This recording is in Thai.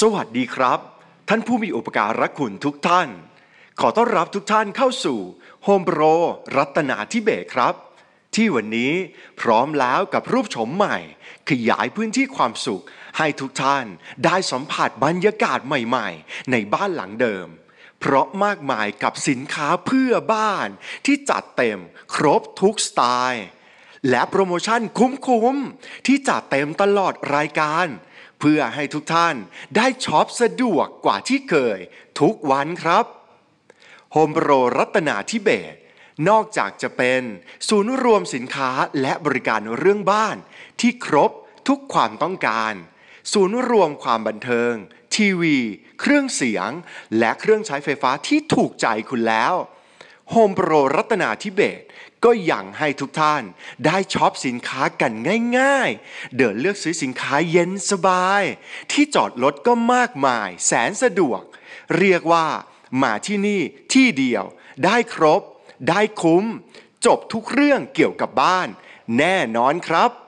สวัสดีครับ ท่านผู้มีอุปการะคุณทุกท่าน ขอต้อนรับทุกท่านเข้าสู่โฮมโปรรัตนาทิเบศครับ ที่วันนี้พร้อมแล้วกับรูปโฉมใหม่ ขยายพื้นที่ความสุข ให้ทุกท่านได้สัมผัสบรรยากาศใหม่ ๆ ในบ้านหลังเดิม เพราะมากมายกับสินค้าเพื่อบ้าน ที่จัดเต็ม ครบทุกสไตล์ และโปรโมชั่นคุ้มๆที่จัดเต็มตลอดรายการเพื่อให้ทุกท่านได้ช็อปสะดวกกว่าที่เคย ทุกวันครับ โฮมโปรรัตนาทิเบต นอกจากจะเป็นศูนย์รวมสินค้าและบริการเรื่องบ้าน ที่ครบทุกความต้องการ ศูนย์รวมความบันเทิง ทีวี เครื่องเสียง และเครื่องใช้ไฟฟ้าที่ถูกใจคุณแล้วโฮมโปรรัตนาทิเบตก็ยังให้ทุกท่านได้ช็อปสินค้ากันง่าย ๆ เดินเลือกซื้อสินค้าเย็นสบาย ที่จอดรถก็มากมายแสนสะดวก เรียกว่า มาที่นี่ที่เดียวได้ครบ ได้คุ้ม จบทุกเรื่องเกี่ยวกับบ้าน แน่นอนครับ